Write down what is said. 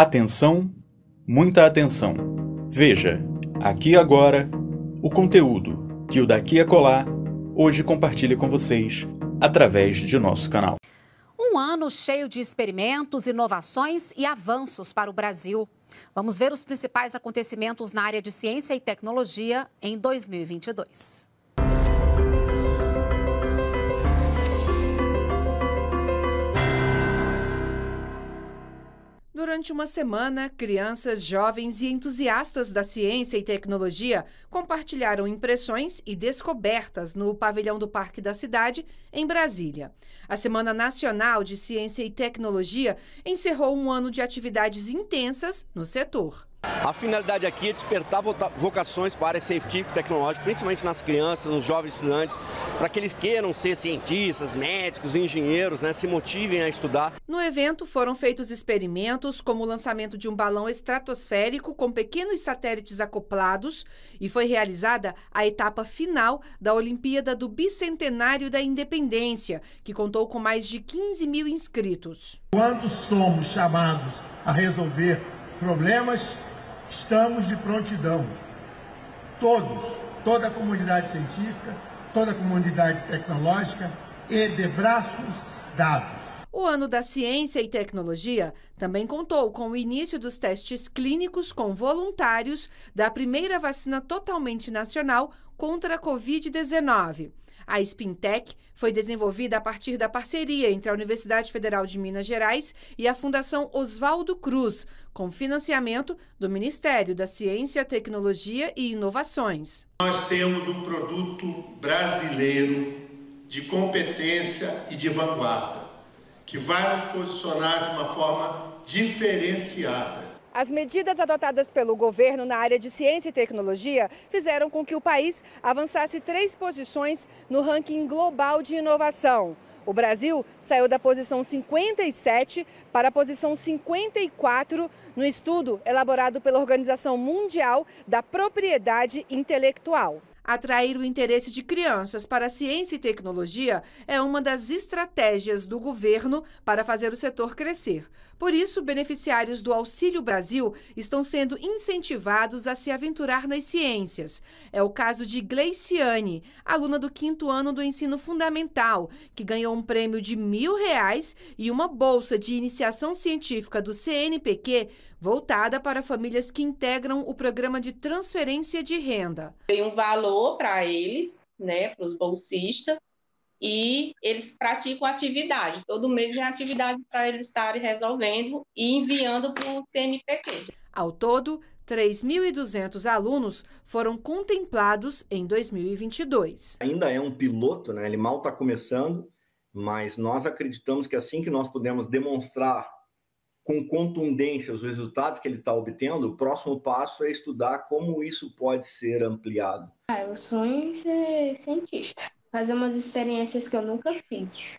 Atenção, muita atenção. Veja, aqui agora, o conteúdo que o Daqui a Colar hoje compartilha com vocês através de nosso canal. Um ano cheio de experimentos, inovações e avanços para o Brasil. Vamos ver os principais acontecimentos na área de ciência e tecnologia em 2022. Durante uma semana, crianças, jovens e entusiastas da ciência e tecnologia compartilharam impressões e descobertas no pavilhão do Parque da Cidade, em Brasília. A Semana Nacional de Ciência e Tecnologia encerrou um ano de atividades intensas no setor. A finalidade aqui é despertar vocações para a área científica e tecnológica, principalmente nas crianças, nos jovens estudantes, para que eles queiram ser cientistas, médicos, engenheiros, né, se motivem a estudar. No evento foram feitos experimentos, como o lançamento de um balão estratosférico com pequenos satélites acoplados, e foi realizada a etapa final da Olimpíada do Bicentenário da Independência, que contou com mais de 15 mil inscritos. Quando somos chamados a resolver problemas, Estamos de prontidão. Todos, toda a comunidade científica, toda a comunidade tecnológica e de braços dados. O ano da ciência e tecnologia também contou com o início dos testes clínicos com voluntários da primeira vacina totalmente nacional contra a Covid-19. A Spintec foi desenvolvida a partir da parceria entre a Universidade Federal de Minas Gerais e a Fundação Oswaldo Cruz, com financiamento do Ministério da Ciência, Tecnologia e Inovações. Nós temos um produto brasileiro de competência e de vanguarda, que vai nos posicionar de uma forma diferenciada as medidas adotadas pelo governo na área de ciência e tecnologia fizeram com que o país avançasse três posições no ranking global de inovação. O Brasil saiu da posição 57 para a posição 54 no estudo elaborado pela Organização Mundial da Propriedade Intelectual. Atrair o interesse de crianças para ciência e tecnologia é uma das estratégias do governo para fazer o setor crescer. Por isso, beneficiários do Auxílio Brasil estão sendo incentivados a se aventurar nas ciências. É o caso de Gleiciane, aluna do quinto ano do ensino fundamental, que ganhou um prêmio de mil reais e uma bolsa de iniciação científica do CNPq voltada para famílias que integram o programa de transferência de renda. Tem um valor valor para eles, né, para os bolsistas, e eles praticam atividade. Todo mês é atividade para eles estarem resolvendo e enviando para o CNPq. Ao todo, 3.200 alunos foram contemplados em 2022. Ainda é um piloto, né? ele mal está começando, mas nós acreditamos que assim que nós pudermos demonstrar com contundência os resultados que ele está obtendo, o próximo passo é estudar como isso pode ser ampliado. Ah, eu sonho é ser cientista, fazer umas experiências que eu nunca fiz.